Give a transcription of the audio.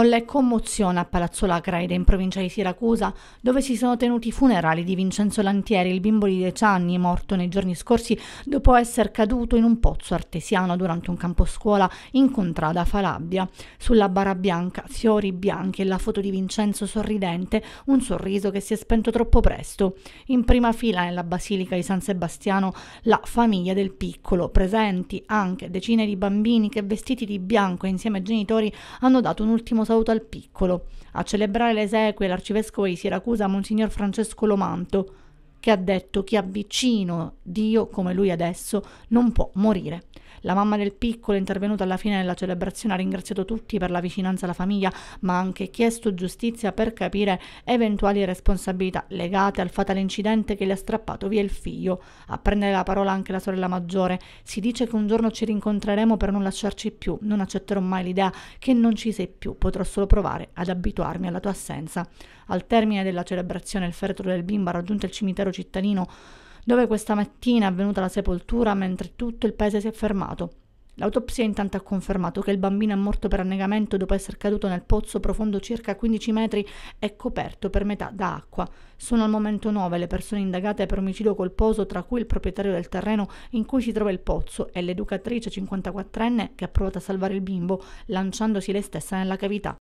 e commozione a Palazzo Lacraide in provincia di Siracusa, dove si sono tenuti i funerali di Vincenzo Lantieri, il bimbo di 10 anni morto nei giorni scorsi dopo essere caduto in un pozzo artesiano durante un campo scuola in contrada Falabbia. Sulla bara bianca, fiori bianchi e la foto di Vincenzo sorridente, un sorriso che si è spento troppo presto. In prima fila nella Basilica di San Sebastiano la famiglia del piccolo, presenti anche decine di bambini che vestiti di bianco insieme ai genitori hanno dato un ultimo primo saluto al piccolo. A celebrare le esequie l'arcivescovo di Siracusa, Monsignor Francesco Lomanto, che ha detto chi avvicino Dio come lui adesso non può morire. La mamma del piccolo è intervenuta alla fine della celebrazione, ha ringraziato tutti per la vicinanza alla famiglia, ma ha anche chiesto giustizia per capire eventuali responsabilità legate al fatale incidente che le ha strappato via il figlio. A prendere la parola anche la sorella maggiore. Si dice che un giorno ci rincontreremo per non lasciarci più, non accetterò mai l'idea che non ci sei più, potrò solo provare ad abituarmi alla tua assenza. Al termine della celebrazione il feretro del bimbo ha raggiunto il cimitero centro cittadino dove questa mattina è avvenuta la sepoltura mentre tutto il paese si è fermato. L'autopsia intanto ha confermato che il bambino è morto per annegamento dopo essere caduto nel pozzo profondo circa 15 metri e coperto per metà da acqua. Sono al momento nove le persone indagate per omicidio colposo, tra cui il proprietario del terreno in cui si trova il pozzo e l'educatrice 54enne che ha provato a salvare il bimbo lanciandosi lei stessa nella cavità.